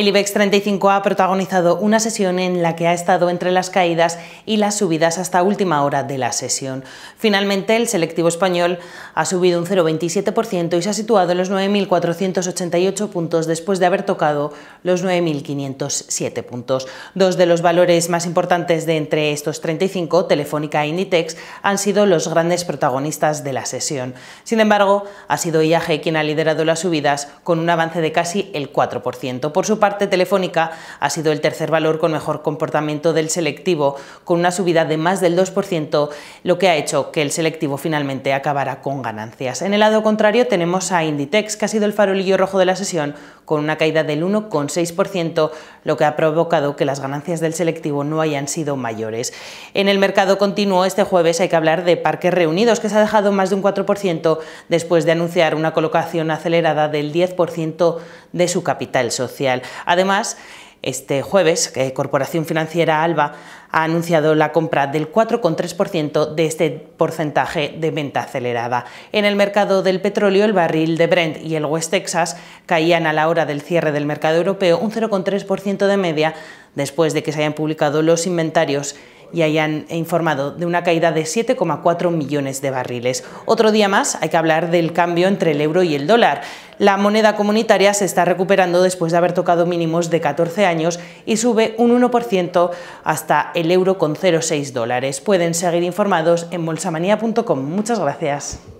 El IBEX 35 ha protagonizado una sesión en la que ha estado entre las caídas y las subidas hasta última hora de la sesión. Finalmente, el selectivo español ha subido un 0,27% y se ha situado en los 9.488 puntos después de haber tocado los 9.507 puntos. Dos de los valores más importantes de entre estos 35, Telefónica y e Inditex, han sido los grandes protagonistas de la sesión. Sin embargo, ha sido IAG quien ha liderado las subidas con un avance de casi el 4%. Por su parte, parte, Telefónica ha sido el tercer valor con mejor comportamiento del selectivo, con una subida de más del 2%, lo que ha hecho que el selectivo finalmente acabara con ganancias. En el lado contrario tenemos a Inditex, que ha sido el farolillo rojo de la sesión, con una caída del 1,6%, lo que ha provocado que las ganancias del selectivo no hayan sido mayores. En el mercado continuo este jueves hay que hablar de Parques Reunidos, que se ha dejado más de un 4% después de anunciar una colocación acelerada del 10% de su capital social. Además, este jueves, eh, Corporación Financiera Alba ha anunciado la compra del 4,3% de este porcentaje de venta acelerada. En el mercado del petróleo, el barril de Brent y el West Texas caían a la hora del cierre del mercado europeo un 0,3% de media después de que se hayan publicado los inventarios y hayan informado de una caída de 7,4 millones de barriles. Otro día más hay que hablar del cambio entre el euro y el dólar. La moneda comunitaria se está recuperando después de haber tocado mínimos de 14 años y sube un 1% hasta el el euro con 0,6 dólares. Pueden seguir informados en bolsamanía.com. Muchas gracias.